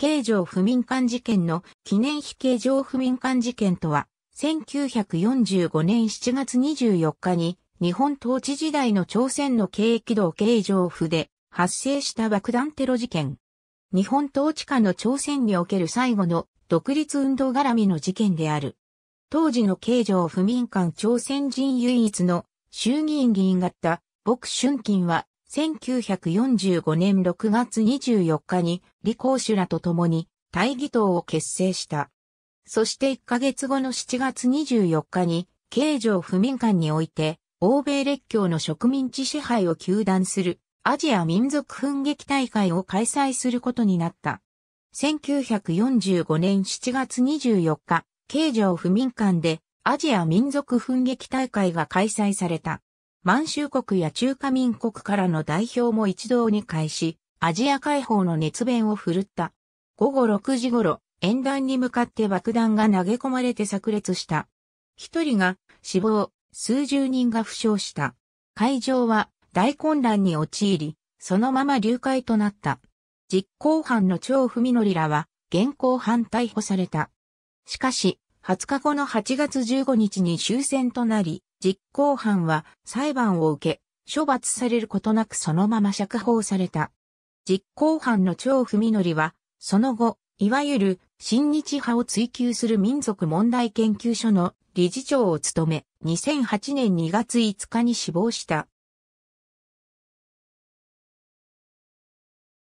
形状不民間事件の記念碑形状不民間事件とは、1945年7月24日に日本統治時代の朝鮮の京気道形状府で発生した爆弾テロ事件。日本統治下の朝鮮における最後の独立運動絡みの事件である。当時の形状不民間朝鮮人唯一の衆議院議員だった朴春金は1945年6月24日に李光主らと共に大義党を結成した。そして1ヶ月後の7月24日に、京城不民間において、欧米列強の植民地支配を求断するアジア民族奮撃大会を開催することになった。1945年7月24日、京城不民間でアジア民族奮撃大会が開催された。満州国や中華民国からの代表も一堂に会し、アジア解放の熱弁を振るった。午後6時頃、沿岸に向かって爆弾が投げ込まれて炸裂した。一人が死亡、数十人が負傷した。会場は大混乱に陥り、そのまま流会となった。実行犯の張文則らは、現行犯逮捕された。しかし、20日後の8月15日に終戦となり、実行犯は裁判を受け、処罰されることなくそのまま釈放された。実行犯の張文則は、その後、いわゆる新日派を追求する民族問題研究所の理事長を務め、2008年2月5日に死亡した。